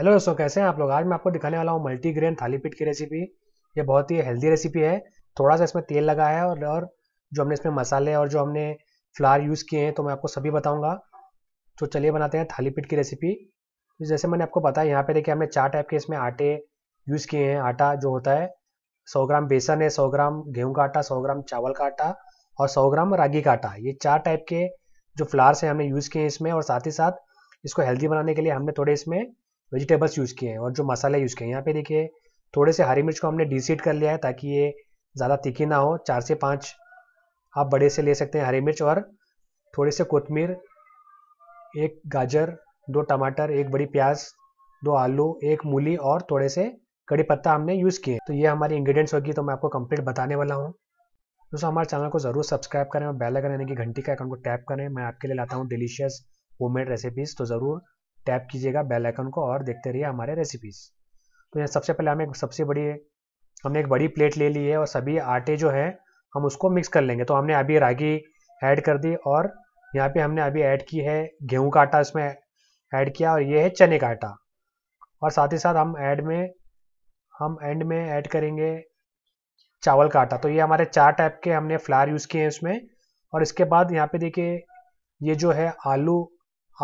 hello दोस्तों कैसे हैं आप लोग आज मैं आपको दिखाने वाला हूँ मल्टीग्रेन पीट की रेसिपी ये बहुत ही हेल्दी रेसिपी है थोड़ा सा इसमें तेल लगा है और, और जो हमने इसमें मसाले और जो हमने फ्लावर यूज़ किए हैं तो मैं आपको सभी बताऊंगा तो चलिए बनाते हैं थाली थालीपीठ की रेसिपी तो जैसे मैंने आपको बताया यहाँ पे देखिए हमने चार टाइप के इसमें आटे यूज़ किए हैं आटा जो होता है सौ ग्राम बेसन है सौ ग्राम गेहूँ का आटा सौ ग्राम चावल का आटा और सौ ग्राम रागी का आटा ये चार टाइप के जो फ्लावर्स हैं हमने यूज़ किए हैं इसमें और साथ ही साथ इसको हेल्दी बनाने के लिए हमने थोड़े इसमें वेजिटेबल्स यूज़ किए हैं और जो मसाले यूज़ किए हैं यहाँ पे देखिए थोड़े से हरी मिर्च को हमने डीसीड कर लिया है ताकि ये ज़्यादा तीखी ना हो चार से पाँच आप बड़े से ले सकते हैं हरी मिर्च और थोड़े से कोतमीर एक गाजर दो टमाटर एक बड़ी प्याज दो आलू एक मूली और थोड़े से कड़ी पत्ता हमने यूज़ किए तो ये हमारी इंग्रेडिएंट्स होगी तो मैं आपको कंप्लीट बताने वाला हूँ दोस्तों हमारे चैनल को ज़रूर सब्सक्राइब करें और बेल आइकन यानी कि घंटी का आइकन को टैप करें मैं आपके लिए लाता हूँ डिलीशियस होम रेसिपीज़ तो ज़रूर टैप कीजिएगा बेल आइकन को और देखते रहिए हमारे रेसिपीज तो यहाँ सबसे पहले हमें सबसे बड़ी हमने एक बड़ी प्लेट ले ली है और सभी आटे जो है हम उसको मिक्स कर लेंगे तो हमने अभी रागी ऐड कर दी और यहाँ पे हमने अभी ऐड की है गेहूं का आटा इसमें ऐड किया और ये है चने का आटा और साथ ही साथ हम ऐड में हम एंड में ऐड करेंगे चावल का आटा तो ये हमारे चार टाइप के हमने फ्लार यूज़ किए हैं इसमें और इसके बाद यहाँ पे देखिए ये जो है आलू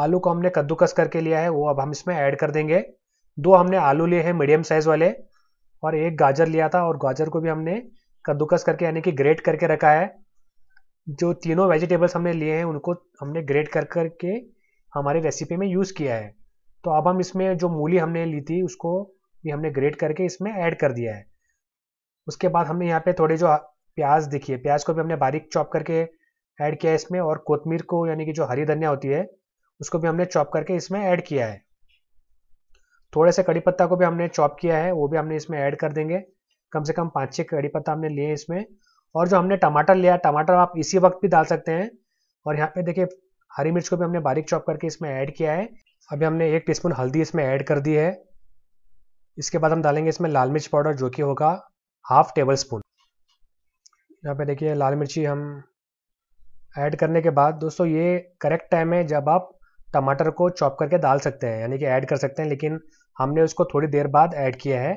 आलू को हमने कद्दूकस करके लिया है वो अब हम इसमें ऐड कर देंगे दो हमने आलू लिए हैं मीडियम साइज़ वाले और एक गाजर लिया था और गाजर को भी हमने कद्दूकस करके यानी कि ग्रेट करके रखा है जो तीनों वेजिटेबल्स हमने लिए हैं उनको हमने ग्रेट कर करके हमारे रेसिपी में यूज़ किया है तो अब हम इसमें जो मूली हमने ली थी उसको भी हमने ग्रेट करके इसमें ऐड कर दिया है उसके बाद हमने यहाँ पे थोड़े जो प्याज देखिए प्याज को भी हमने बारीक चॉप करके ऐड किया है इसमें और कोतमीर को यानी कि जो हरी धनिया होती है उसको भी हमने चॉप करके इसमें ऐड किया है थोड़े से कड़ी पत्ता को भी हमने चॉप किया है वो भी हमने इसमें ऐड कर देंगे कम से कम पाँच छः कड़ी पत्ता हमने लिए इसमें और जो हमने टमाटर लिया टमाटर आप इसी वक्त भी डाल सकते हैं और यहाँ पे देखिए हरी मिर्च को भी हमने बारीक चॉप करके इसमें ऐड किया है अभी हमने एक टीस्पून हल्दी इसमें ऐड कर दी है इसके बाद हम डालेंगे इसमें लाल मिर्च पाउडर जो कि होगा हाफ टेबल स्पून यहाँ पे देखिए लाल मिर्ची हम ऐड करने के बाद दोस्तों ये करेक्ट टाइम है जब आप टमाटर को चॉप करके डाल सकते हैं यानी कि ऐड कर सकते हैं लेकिन हमने उसको थोड़ी देर बाद ऐड किया है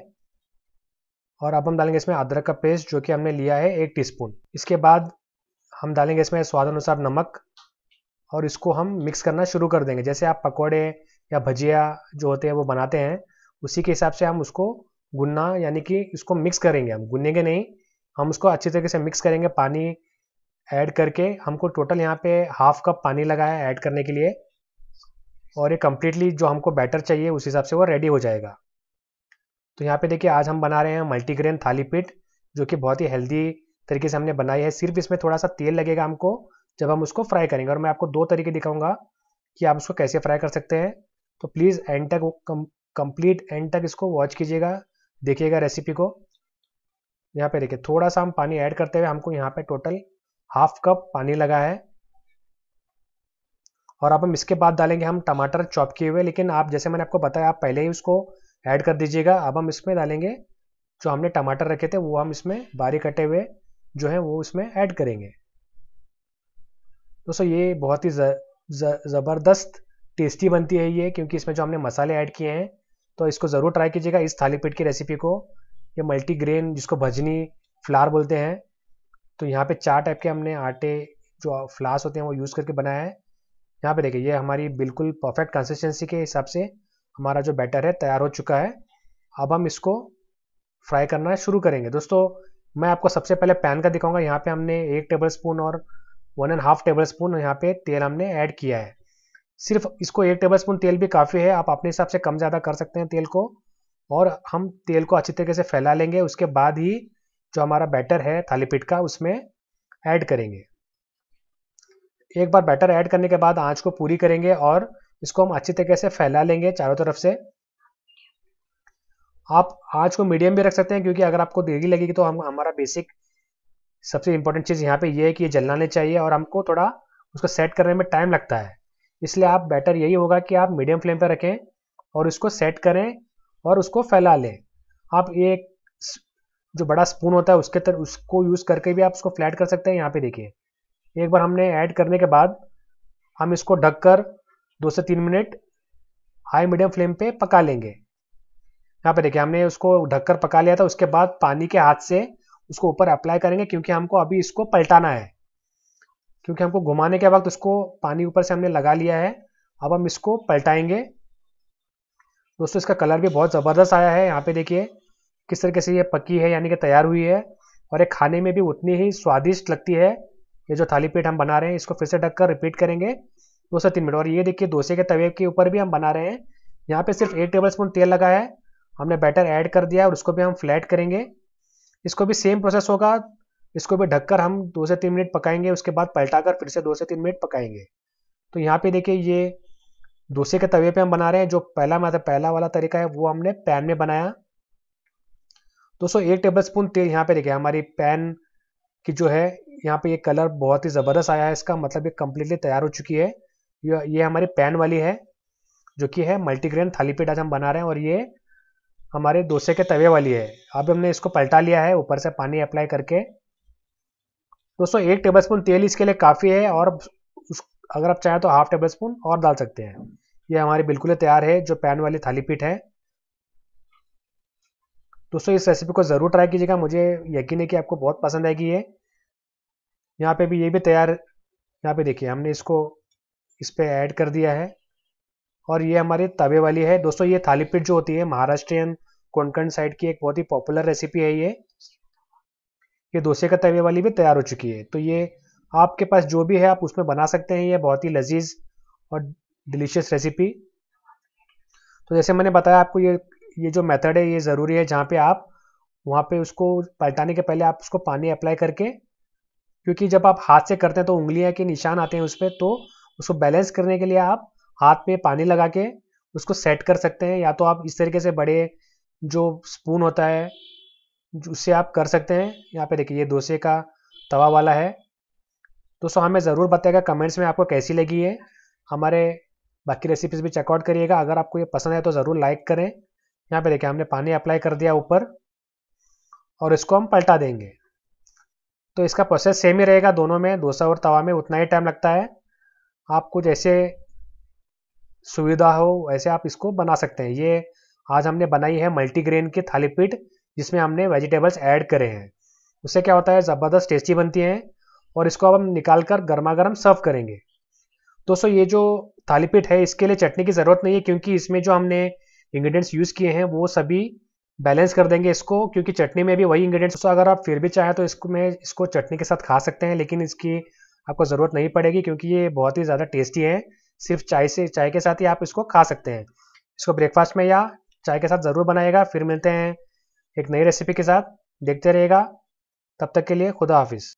और अब हम डालेंगे इसमें अदरक का पेस्ट जो कि हमने लिया है एक टीस्पून इसके बाद हम डालेंगे इसमें स्वाद अनुसार नमक और इसको हम मिक्स करना शुरू कर देंगे जैसे आप पकौड़े या भजिया जो होते हैं वो बनाते हैं उसी के हिसाब से हम उसको गुनना यानी कि इसको मिक्स करेंगे हम गुनेंगे नहीं हम उसको अच्छी तरीके से मिक्स करेंगे पानी ऐड करके हमको टोटल यहाँ पे हाफ कप पानी लगाया है ऐड करने के लिए और ये कम्प्लीटली जो हमको बैटर चाहिए उस हिसाब से वो रेडी हो जाएगा तो यहाँ पे देखिए आज हम बना रहे हैं मल्टीग्रेन थाली पिट जो कि बहुत ही हेल्दी तरीके से हमने बनाई है सिर्फ इसमें थोड़ा सा तेल लगेगा हमको जब हम उसको फ्राई करेंगे और मैं आपको दो तरीके दिखाऊंगा कि आप उसको कैसे फ्राई कर सकते हैं तो प्लीज़ एंड तक कम्प्लीट एंड तक इसको वॉच कीजिएगा देखिएगा रेसिपी को यहाँ पे देखिए थोड़ा सा हम पानी ऐड करते हुए हमको यहाँ पे टोटल हाफ कप पानी लगा है और अब हम इसके बाद डालेंगे हम टमाटर चॉप किए हुए लेकिन आप जैसे मैंने आपको बताया आप पहले ही उसको ऐड कर दीजिएगा अब हम इसमें डालेंगे जो हमने टमाटर रखे थे वो हम इसमें बारीक कटे हुए जो है वो इसमें ऐड करेंगे दोस्तों ये बहुत ही ज़बरदस्त टेस्टी बनती है ये क्योंकि इसमें जो हमने मसाले ऐड किए हैं तो इसको ज़रूर ट्राई कीजिएगा इस थाली पेट की रेसिपी को ये मल्टीग्रेन जिसको भजनी फ्लार बोलते हैं तो यहाँ पे चार टाइप के हमने आटे जो फ्लास होते हैं वो यूज़ करके बनाया है यहाँ पे देखिए ये हमारी बिल्कुल परफेक्ट कंसिस्टेंसी के हिसाब से हमारा जो बैटर है तैयार हो चुका है अब हम इसको फ्राई करना शुरू करेंगे दोस्तों मैं आपको सबसे पहले पैन का दिखाऊंगा यहाँ पे हमने एक टेबल स्पून और one and half tablespoon यहाँ पे तेल हमने ऐड किया है सिर्फ इसको एक टेबल स्पून तेल भी काफ़ी है आप अपने हिसाब से कम ज़्यादा कर सकते हैं तेल को और हम तेल को अच्छी तरीके से फैला लेंगे उसके बाद ही जो हमारा बैटर है थालीपीठ का उसमें ऐड करेंगे एक बार बैटर ऐड करने के बाद आँच को पूरी करेंगे और इसको हम अच्छी तरीके से फैला लेंगे चारों तरफ से आप आँच को मीडियम भी रख सकते हैं क्योंकि अगर आपको देरी लगेगी तो हम हमारा बेसिक सबसे इम्पोर्टेंट चीज़ यहाँ पे ये है कि ये जलना नहीं चाहिए और हमको थोड़ा उसको सेट करने में टाइम लगता है इसलिए आप बेटर यही होगा कि आप मीडियम फ्लेम पर रखें और उसको सेट करें और उसको फैला लें आप एक जो बड़ा स्पून होता है उसके तर उसको यूज़ करके भी आप उसको फ्लैट कर सकते हैं यहाँ पे देखिए एक बार हमने ऐड करने के बाद हम इसको ढककर दो से तीन मिनट हाई मीडियम फ्लेम पे पका लेंगे यहाँ पे देखिए हमने उसको ढककर पका लिया था उसके बाद पानी के हाथ से उसको ऊपर अप्लाई करेंगे क्योंकि हमको अभी इसको पलटाना है क्योंकि हमको घुमाने के वक्त उसको पानी ऊपर से हमने लगा लिया है अब हम इसको पलटाएंगे दोस्तों इसका कलर भी बहुत ज़बरदस्त आया है यहाँ पे देखिए किस तरीके से ये पकी है यानी कि तैयार हुई है और ये खाने में भी उतनी ही स्वादिष्ट लगती है ये जो थाली पेट हम बना रहे हैं इसको फिर से ढक कर रिपीट करेंगे दो से तीन मिनट और ये देखिए दोसे के तवे के ऊपर भी हम बना रहे हैं यहाँ पे सिर्फ एक टेबल स्पून तेल लगा है हमने बैटर ऐड कर दिया और उसको भी हम फ्लैट करेंगे इसको भी सेम प्रोसेस होगा इसको भी ढककर हम दो से तीन मिनट पकाएंगे उसके बाद पलटा कर फिर से दो से तीन मिनट पकाएंगे तो यहाँ पे देखिए ये दोसे के तवे पे हम बना रहे हैं जो पहला मतलब पहला वाला तरीका है वो हमने पैन में बनाया दोस्तों एक टेबल स्पून तेल यहाँ पे देखिए हमारी पैन की जो है यहाँ पे ये कलर बहुत ही ज़बरदस्त आया है इसका मतलब ये कम्प्लीटली तैयार हो चुकी है ये हमारी पैन वाली है जो कि है मल्टीग्रेन थाली पेट आज हम बना रहे हैं और ये हमारे डोसे के तवे वाली है अब हमने इसको पलटा लिया है ऊपर से पानी अप्लाई करके दोस्तों एक टेबलस्पून तेल इसके लिए काफ़ी है और उस अगर आप चाहें तो हाफ टेबल स्पून और डाल सकते हैं ये हमारी बिल्कुल ही तैयार है जो पैन वाली थाली पीठ है दोस्तों इस रेसिपी को ज़रूर ट्राई कीजिएगा मुझे यकीन है कि आपको बहुत पसंद आएगी ये यहाँ पे भी ये भी तैयार यहाँ पे देखिए हमने इसको इस पर ऐड कर दिया है और ये हमारी तवे वाली है दोस्तों ये थाली पीठ जो होती है महाराष्ट्रियन कोंकण साइड की एक बहुत ही पॉपुलर रेसिपी है ये ये डोसे का तवे वाली भी तैयार हो चुकी है तो ये आपके पास जो भी है आप उसमें बना सकते हैं ये बहुत ही लजीज और डिलीशियस रेसिपी तो जैसे मैंने बताया आपको ये ये जो मेथड है ये ज़रूरी है जहाँ पे आप वहाँ पे उसको पलटाने के पहले आप उसको पानी अप्लाई करके क्योंकि जब आप हाथ से करते हैं तो उंगलियां के निशान आते हैं उस पर तो उसको बैलेंस करने के लिए आप हाथ में पानी लगा के उसको सेट कर सकते हैं या तो आप इस तरीके से बड़े जो स्पून होता है उससे आप कर सकते हैं यहाँ पे देखिए ये डोसे का तवा वाला है दोस्तों हमें ज़रूर बताएगा कमेंट्स में आपको कैसी लगी है हमारे बाकी रेसिपीज भी चेकआउट करिएगा अगर आपको ये पसंद है तो ज़रूर लाइक करें यहाँ पे देखिए हमने पानी अप्लाई कर दिया ऊपर और इसको हम पलटा देंगे तो इसका प्रोसेस सेम ही रहेगा दोनों में डोसा और तवा में उतना ही टाइम लगता है आपको जैसे सुविधा हो वैसे आप इसको बना सकते हैं ये आज हमने बनाई है मल्टीग्रेन की थाली पीठ जिसमें हमने वेजिटेबल्स ऐड करे हैं उससे क्या होता है ज़बरदस्त टेस्टी बनती हैं और इसको अब हम निकाल कर गर्मा गर्म सर्व करेंगे दोस्तों ये जो थाली पीठ है इसके लिए चटनी की ज़रूरत नहीं है क्योंकि इसमें जो हमने इंग्रेडिएंट्स यूज़ किए हैं वो सभी बैलेंस कर देंगे इसको क्योंकि चटनी में भी वही इंग्रेडिएंट्स तो अगर आप फिर भी चाहें तो इसको मैं इसको चटनी के साथ खा सकते हैं लेकिन इसकी आपको ज़रूरत नहीं पड़ेगी क्योंकि ये बहुत ही ज़्यादा टेस्टी है सिर्फ चाय से चाय के साथ ही आप इसको खा सकते हैं इसको ब्रेकफास्ट में या चाय के साथ ज़रूर बनाएगा फिर मिलते हैं एक नई रेसिपी के साथ देखते रहेगा तब तक के लिए खुदा हाफिज़